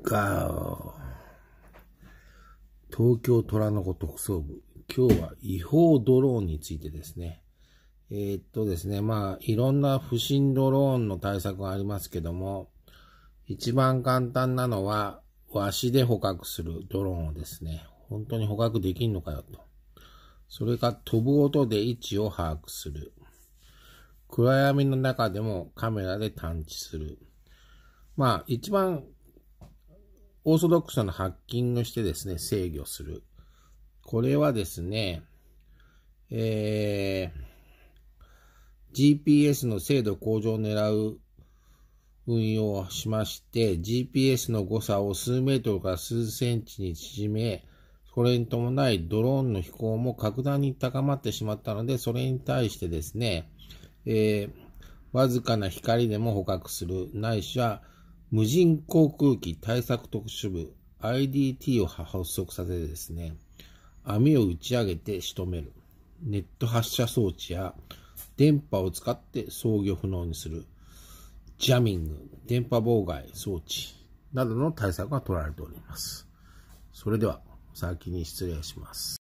か。東京虎の子特捜部。今日は違法ドローンについてですね。えー、っとですね、まあ、いろんな不審ドローンの対策がありますけども、一番簡単なのは、わしで捕獲するドローンをですね、本当に捕獲できんのかよと。それか飛ぶ音で位置を把握する。暗闇の中でもカメラで探知する。まあ、一番オーソドックスなハッキングしてですね、制御する。これはですね、えー、GPS の精度向上を狙う運用をしまして、GPS の誤差を数メートルから数センチに縮め、それに伴いドローンの飛行も格段に高まってしまったので、それに対してですね、えー、わずかな光でも捕獲する、ないしは無人航空機対策特殊部 IDT を発足させてですね、網を打ち上げて仕留める。ネット発射装置や電波を使って操業不能にする。ジャミング、電波妨害装置などの対策が取られております。それでは、先に失礼します。